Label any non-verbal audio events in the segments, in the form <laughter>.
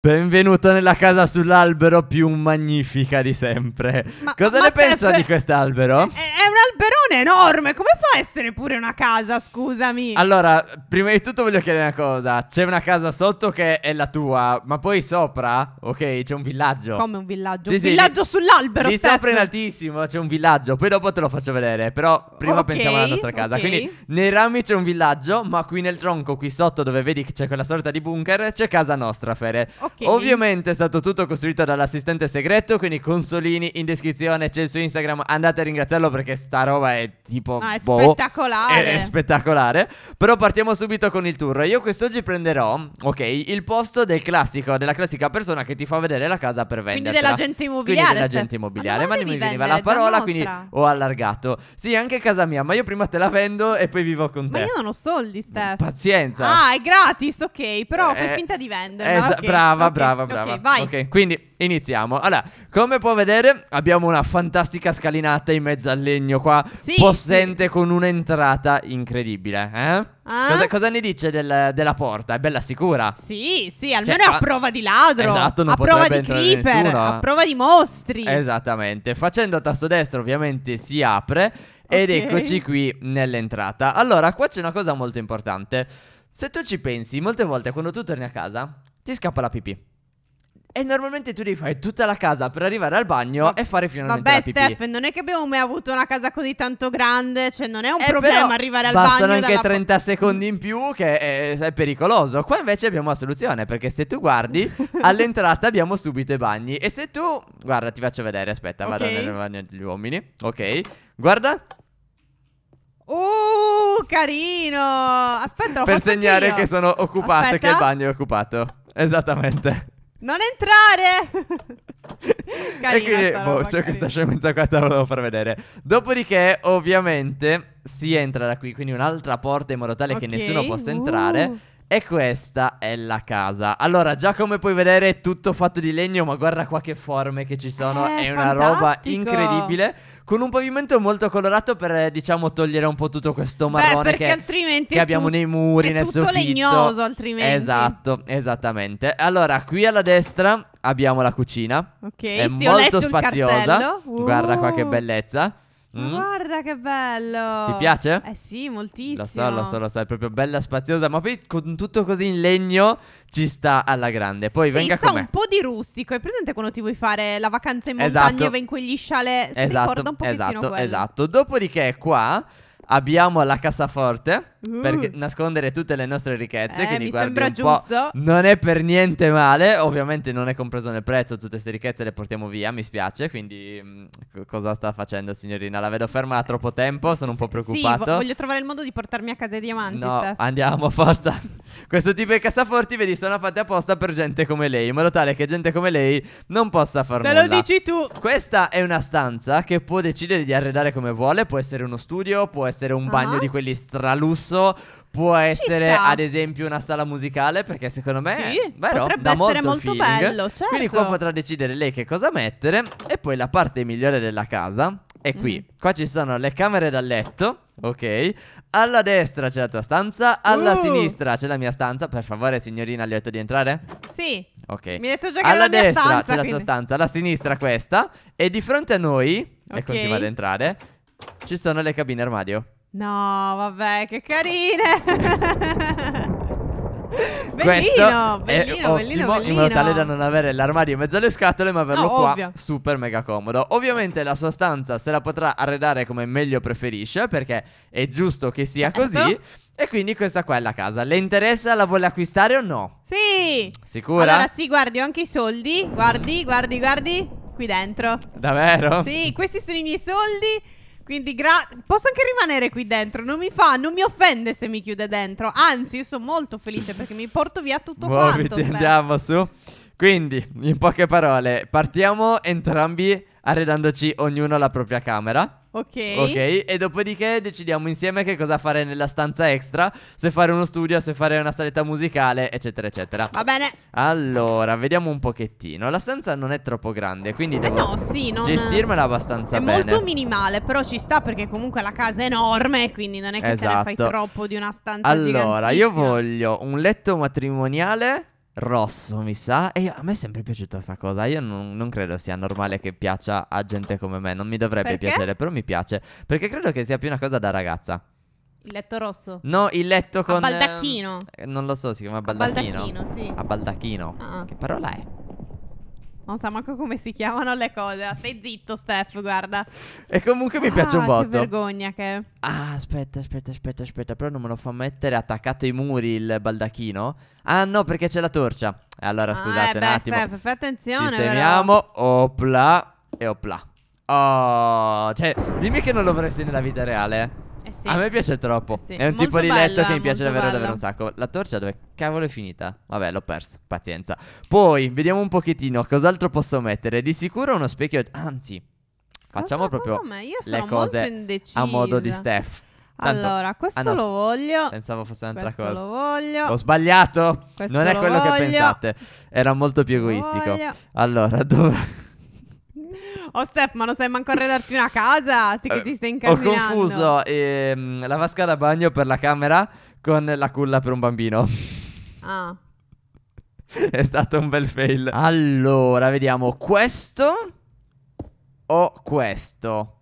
Benvenuto nella casa sull'albero più magnifica di sempre. Ma, Cosa ma ne Steph, pensa di quest'albero? È, eh, eh, è enorme, come fa a essere pure una casa, scusami? Allora, prima di tutto voglio chiedere una cosa. C'è una casa sotto che è la tua, ma poi sopra, ok, c'è un villaggio. Come un villaggio? Sì, un sì, villaggio lì, sull'albero, Lì Steph. sopra in altissimo c'è un villaggio, poi dopo te lo faccio vedere, però prima okay, pensiamo alla nostra casa. Okay. Quindi nei rami c'è un villaggio, ma qui nel tronco, qui sotto dove vedi che c'è quella sorta di bunker, c'è casa nostra, Fere. Okay. Ovviamente è stato tutto costruito dall'assistente segreto, quindi consolini in descrizione, c'è il suo Instagram, andate a ringraziarlo perché sta roba è è tipo... No, ah, è boh, spettacolare. È, è, spettacolare. Però partiamo subito con il tour. Io quest'oggi prenderò, ok, il posto del classico, della classica persona che ti fa vedere la casa per vendere. Quindi dell'agente immobiliare. Quindi dell'agente immobiliare. Ma, non mi veniva la parola, quindi ho allargato. Sì, anche casa mia, ma io prima te la vendo e poi vivo con te. Ma io non ho soldi, Steph. Pazienza. Ah, è gratis, ok, però eh, fai finta di venderla. Esa- okay. Brava, okay. brava, brava. Ok, vai. Ok, quindi iniziamo. Allora, come puoi vedere, abbiamo una fantastica scalinata in mezzo al legno qua, sì, possente sì. con un'entrata incredibile. Eh? Ah? Cosa, cosa, ne dice del, della porta? È bella sicura. Sì, sì, almeno cioè, è a prova di ladro. Esatto, non a prova di creeper, nessuno. a prova di mostri. Esattamente. Facendo a tasto destro ovviamente si apre ed okay. eccoci qui nell'entrata. Allora, qua c'è una cosa molto importante. Se tu ci pensi, molte volte quando tu torni a casa ti scappa la pipì. E normalmente tu devi fare tutta la casa per arrivare al bagno Va- e fare finalmente Vabbè, la pipì. Steph, non è che abbiamo mai avuto una casa così tanto grande, cioè non è un eh, problema arrivare al bagno. Bastano anche dalla... 30 secondi in più che è, è, pericoloso. Qua invece abbiamo la soluzione, perché se tu guardi, <laughs> all'entrata abbiamo subito i bagni. E se tu... Guarda, ti faccio vedere, aspetta, okay. vado nel bagno degli uomini. Ok, guarda. Uh, carino! Aspetta, lo Per segnare io. che sono occupato, aspetta. che il bagno è occupato. Esattamente. Non entrare! <laughs> Carina, e quindi, boh, c'è questa scemenza qua, te la volevo far vedere. Dopodiché, ovviamente, si entra da qui, quindi un'altra porta in modo tale okay. che nessuno possa entrare. Uh. E questa è la casa. Allora, già come puoi vedere è tutto fatto di legno, ma guarda qua che forme che ci sono. Eh, è una roba incredibile. Con un pavimento molto colorato per, eh, diciamo, togliere un po' tutto questo marrone Beh, che, che abbiamo nei muri, nel soffitto. È tutto legnoso altrimenti. Esatto, esattamente. Allora, qui alla destra abbiamo la cucina. Ok, è sì, molto spaziosa. Uh. Guarda qua che uh. bellezza. Mm? guarda che bello! Ti piace? Eh sì, moltissimo. Lo so, lo so, lo so, è proprio bella spaziosa, ma poi con tutto così in legno ci sta alla grande. Poi sì, venga con me. un po' di rustico, è presente quando ti vuoi fare la vacanza in esatto. montagna esatto. e vai in quegli sciale, si esatto, ricorda un pochettino esatto, quello. Esatto, dopodiché qua abbiamo la cassaforte uh. per nascondere tutte le nostre ricchezze. Eh, quindi guardi un giusto. po'. Non è per niente male. Ovviamente non è compreso nel prezzo. Tutte queste ricchezze le portiamo via. Mi spiace. Quindi, mh, mm, cosa sta facendo, signorina? La vedo ferma da troppo tempo. Sono un po' preoccupato. Sì, voglio trovare il modo di portarmi a casa i diamanti. No, Steph. andiamo, <laughs> forza. Questo tipo di cassaforti, vedi, sono fatte apposta per gente come lei. In modo tale che gente come lei non possa far Se nulla. lo dici tu. Questa è una stanza che può decidere di arredare come vuole. Può essere uno studio, può essere essere un bagno uh-huh. di quelli stralusso, può essere ad esempio una sala musicale, perché secondo me sì, vero, potrebbe essere molto, molto bello, certo. Quindi qua certo. potrà decidere lei che cosa mettere e poi la parte migliore della casa è qui. Mm. Qua ci sono le camere da letto. Ok, alla destra c'è la tua stanza, alla uh. sinistra c'è la mia stanza. Per favore, signorina, le ho detto di entrare? Sì. Ok. Mi hai detto già che alla destra stanza, c'è quindi. la sua stanza, alla sinistra questa. E di fronte a noi, okay. e continua ad entrare, ci sono le cabine armadio. No, vabbè, che carine. <laughs> bellino, bellino, bellino, bellino, in modo tale da non avere l'armadio in mezzo alle scatole ma averlo no, qua ovvio. super mega comodo ovviamente la sua stanza se la potrà arredare come meglio preferisce perché è giusto che sia certo. così e quindi questa qua è la casa. Le interessa? La vuole acquistare o no? Sì! Sicura? Allora sì, guardi, ho anche i soldi. Guardi, guardi, guardi. Qui dentro. Davvero? Sì, questi sono i miei soldi. Quindi gra- posso anche rimanere qui dentro, non mi fa, non mi offende se mi chiude dentro. Anzi, io sono molto felice perché mi porto via tutto Muoviti, quanto. Sper. Andiamo su. Quindi, in poche parole, partiamo entrambi arredandoci ognuno la propria camera. Ok. Ok, e dopodiché decidiamo insieme che cosa fare nella stanza extra, se fare uno studio, se fare una saletta musicale, eccetera, eccetera. Va bene. Allora, vediamo un pochettino. La stanza non è troppo grande, quindi devo eh no, sì, non... gestirmela abbastanza è bene. È molto minimale, però ci sta perché comunque la casa è enorme, quindi non è che esatto. te ne fai esatto. troppo di una stanza Allora, io voglio un letto matrimoniale rosso, mi sa. E a me è sempre piaciuta questa cosa. Io non, non credo sia normale che piaccia a gente come me. Non mi dovrebbe Perché? piacere, però mi piace. Perché credo che sia più una cosa da ragazza. Il letto rosso. No, il letto con. ehm, baldacchino. eh, non lo so, si chiama baldacchino. baldacchino, sì. A baldacchino. Ah. Che parola è? Non sa manco come si chiamano le cose. Ah, stai zitto, Steph, guarda. E comunque mi ah, piace un botto. Che vergogna che. Ah, aspetta, aspetta, aspetta, aspetta. Però non me lo fa mettere attaccato ai muri il baldacchino. Ah, no, perché c'è la torcia. Eh, allora, ah, scusate eh, beh, un attimo. Steph, fai attenzione. Sistemiamo. Però. Opla e opla. Oh, cioè, dimmi che non lo vorresti nella vita reale. Eh sì. A me piace troppo. Eh sì. È un molto tipo di letto bella, che mi piace davvero, bella. davvero un sacco. La torcia dove cavolo è finita? Vabbè, l'ho persa. Pazienza. Poi, vediamo un pochettino. Cos'altro posso mettere? Di sicuro uno specchio. Anzi, facciamo proprio le cose a modo di Steph. Tanto, allora, questo ah no, lo voglio. Pensavo fosse un'altra cosa. Questo Lo voglio. Ho sbagliato. Questo non è quello voglio. che pensate. Era molto più egoistico. Allora, dove. Oh Steph, ma non sai manco a darti una casa? Ti, che eh, ti stai incasinando? Ho confuso ehm, la vasca da bagno per la camera con la culla per un bambino. Ah. È stato un bel fail. Allora, vediamo questo o questo.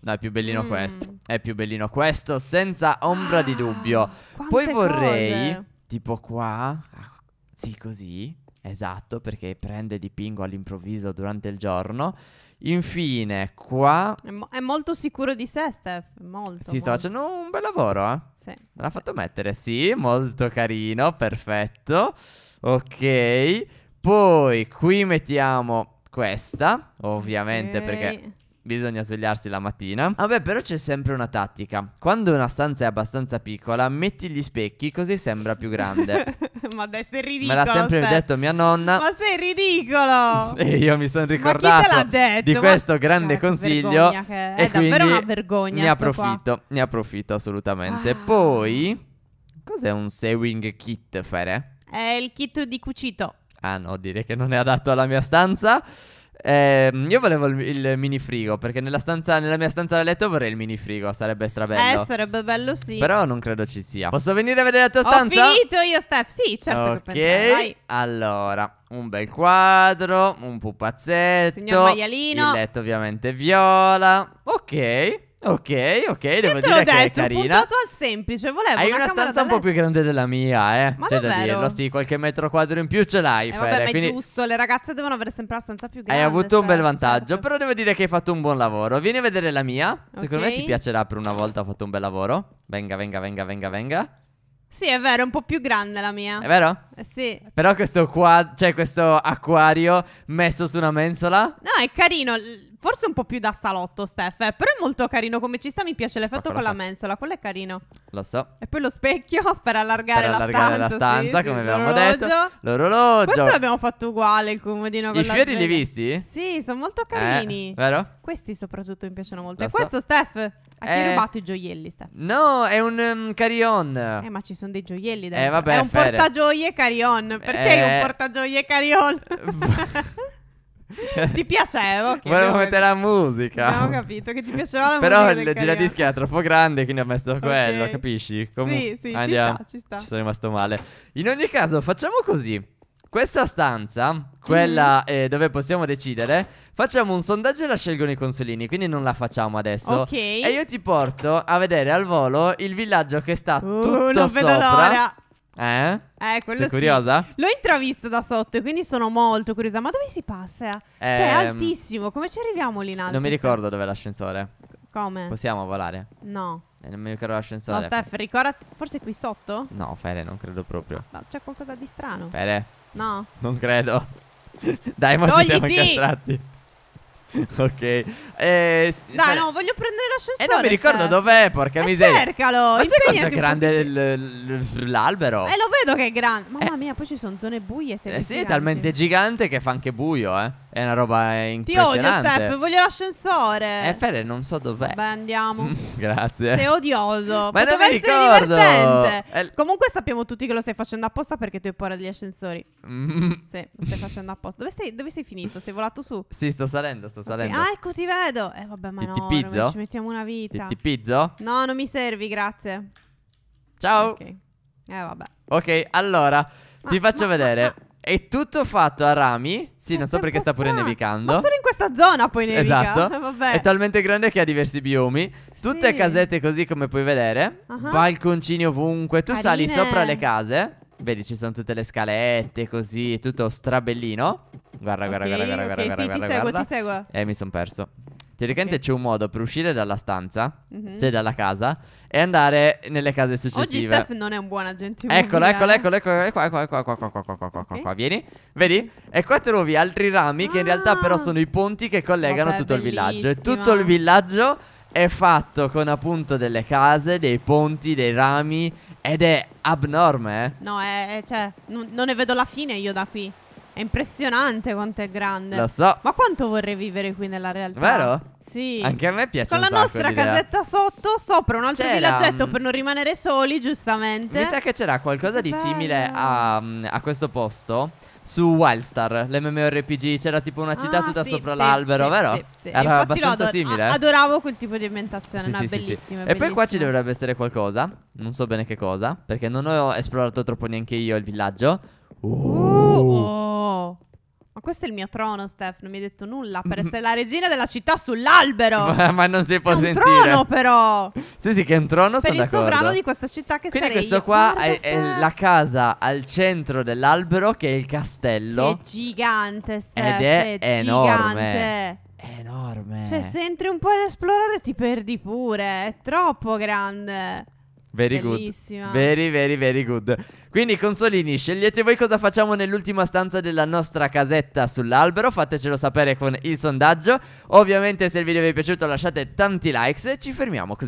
No, è più bellino mm. questo. È più bellino questo, senza ombra ah, di dubbio. Poi vorrei, cose. tipo qua, ah, sì così, esatto, perché prende dipingo all'improvviso durante il giorno. Infine, qua... È, mo- è, molto sicuro di sé, Steph. Molto. Sì, molto. sta facendo un bel lavoro, eh? Sì. Me l'ha fatto mettere, sì, molto carino, perfetto. Ok. Poi qui mettiamo questa, ovviamente okay. perché bisogna svegliarsi la mattina. Vabbè, però c'è sempre una tattica. Quando una stanza è abbastanza piccola, metti gli specchi così sembra più grande. <laughs> Ma dai, sei ridicolo. Me l'ha sempre stai... detto mia nonna. Ma sei ridicolo. <laughs> e io mi sono ricordato detto, di questo ma... grande ah, consiglio. Che... È davvero una vergogna. Ne approfitto, qua. ne approfitto assolutamente. Ah. Poi, cos'è un sewing kit, Fere? È il kit di cucito. Ah no, direi che non è adatto alla mia stanza. Eh, io volevo il, il mini frigo perché nella, stanza, nella, mia stanza da letto vorrei il mini frigo, sarebbe strabello. Eh, sarebbe bello sì. Però non credo ci sia. Posso venire a vedere la tua stanza? Ho finito io, Steph. Sì, certo okay. che penso. Ok. Allora, un bel quadro, un pupazzetto, Signor maialino. Il letto ovviamente viola. Ok. Ok, ok, devo dire detto, che è carina. Ho al semplice, volevo Hai una, una stanza un po' più grande della mia, eh. Ma C'è davvero? da dirlo, sì, qualche metro quadro in più ce l'hai, eh, Fede, vabbè, ma quindi... giusto, le ragazze devono avere sempre la stanza più grande. Hai avuto un bel certo, vantaggio, certo. però devo dire che hai fatto un buon lavoro. Vieni a vedere la mia. Secondo okay. me ti piacerà per una volta, ho fatto un bel lavoro. Venga, venga, venga, venga, venga. Sì, è vero, è un po' più grande la mia. È vero? Eh, sì. Però questo qua, cioè questo acquario messo su una mensola? No, è carino. Forse un po' più da salotto, Steph. Eh, però è molto carino come ci sta. Mi piace l'effetto con la mensola. Quello è carino. Lo so. E poi lo specchio <laughs> per allargare, per la stanza. allargare la stanza, sì, come sì, avevamo l'orologio. detto. L'orologio. Questo l'abbiamo fatto uguale il comodino. Con I fiori li hai visti? Sì, sono molto carini. Eh, vero? Questi soprattutto mi piacciono molto. Lo e so. questo, Steph? A chi hai eh, rubato i gioielli, Steph? No, è un um, carry-on. Eh, ma ci sono dei gioielli dentro. Eh, vabbè, è un Fede. portagioie carry-on. Perché eh... un portagioie carry-on? <laughs> ti piacevo? Eh, Volevo mettere la musica. No, ho capito che ti piaceva la <laughs> Però musica. Però il giradischio era troppo grande, quindi ho messo okay. quello, capisci? Comun- sì, sì, ci sta, ci sta. Ci sono rimasto male. In ogni caso, facciamo così. Questa stanza, quella mm. eh, dove possiamo decidere, facciamo un sondaggio e la scelgono i consolini, quindi non la facciamo adesso. Ok. E io ti porto a vedere al volo il villaggio che sta uh, tutto non sopra. vedo l'ora. Eh? Eh, quello Sei curiosa? Sì. L'ho intravisto da sotto e quindi sono molto curiosa. Ma dove si passa? Eh, cioè, è ehm, altissimo. Come ci arriviamo lì in alto? Non mi ricordo dove è l'ascensore. Come? Possiamo volare? No. Eh, non mi ricordo l'ascensore. No, Steph, ricordati. Forse qui sotto? No, Fere, non credo proprio. Ma c'è qualcosa di strano. Fere. No. Non credo. <laughs> Dai, ma Togliti. ci siamo incastrati. <laughs> ok. Eh, Dai, cioè no, voglio prendere l'ascensore. E eh, non mi ricordo cioè. dov'è, porca eh, miseria. Cercalo. Ma sai quanto è grande l'albero? Eh, lo vedo che è grande. Mamma eh. mia, poi ci sono zone buie. Eh sì, è talmente gigante che fa anche buio, eh. È una roba impressionante. Ti odio, Steph. Voglio l'ascensore. Eh, Fede, non so dov'è. Beh, andiamo. <laughs> Grazie. Sei odioso. Ma Poteva essere ricordo. divertente. Eh, l- Comunque sappiamo tutti che lo stai facendo apposta perché tu hai paura degli ascensori. Mm. <laughs> Sì, lo stai facendo apposta. Dove sei, dove sei finito? Sei volato su? Sì, sto salendo, sto salendo. Okay. Ah, ecco, ti vedo. Eh, vabbè, ma ti no. Ti pizzo? Ci mettiamo una vita. Ti, ti pizzo? No, non mi servi, grazie. Ciao. Ok. Eh, vabbè. Ok, allora, ma, ah, ti faccio ma, vedere. Ma, è tutto fatto a rami. Sì, non so perché sta pure nevicando. Ma solo in questa zona poi nevica. Esatto. <laughs> Vabbè. È talmente grande che ha diversi biomi. Tutte sì. casette così come puoi vedere. Uh-huh. Balconcini ovunque. Tu Carine. sali sopra le case. Vedi, ci sono tutte le scalette così, È tutto strabellino. Guarda, okay, guarda, guarda, okay, guarda, sì, guarda, ti guarda. Seguo, guarda. ti seguo. Eh, mi sono perso. Teoricamente okay. c'è un modo per uscire dalla stanza, mm-hmm. cioè dalla casa, e andare nelle case successive. Oggi Steph non è un buon agente Eccolo, eccolo, eccolo, eccolo, qua, qua, qua, qua, qua, qua, qua, qua, qua, okay. qua, vieni, vedi? E qua trovi altri rami ah. che in realtà però sono i ponti che collegano Vabbè, tutto bellissima. il villaggio. E tutto il villaggio è fatto con appunto delle case, dei ponti, dei rami ed è abnorme. Eh? No, è, è cioè, non, non ne vedo la fine io da qui. È impressionante quanto è grande. Lo so. Ma quanto vorrei vivere qui nella realtà? Vero? Sì. Anche a me piace. Con la nostra casetta sotto, sopra un altro c'era, villaggetto mm. per non rimanere soli, giustamente. Mi sa che c'era qualcosa di simile a, mm, a questo posto su Wildstar, l'MMORPG, c'era tipo una città ah, tutta sì, sopra sì, l'albero, sì, vero? Sì, Era Infatti abbastanza ador- simile. Adoravo quel tipo di ambientazione, sì, no, bellissima, bellissima, E poi qua ci dovrebbe essere qualcosa, non so bene che cosa, perché non ho esplorato troppo neanche io il villaggio. Uh. Oh. Ma questo è il mio trono, Steph. Non mi hai detto nulla. Per mm-hmm. essere la regina della città sull'albero. ma, <laughs> ma non si può è un trono, però. Sì, sì, che è un trono. Per il sovrano di questa città che Quindi sarei questo io. qua è, è la casa al centro dell'albero che è il castello. è gigante, Steph. Ed è, enorme. È enorme. Cioè, se entri un po' ad esplorare, ti perdi pure. È troppo grande. Very Bellissima. good. Very, very, very good. Quindi, consolini, scegliete voi cosa facciamo nell'ultima stanza della nostra casetta sull'albero. Fatecelo sapere con il sondaggio. Ovviamente, se il video vi è piaciuto, lasciate tanti likes e ci fermiamo così.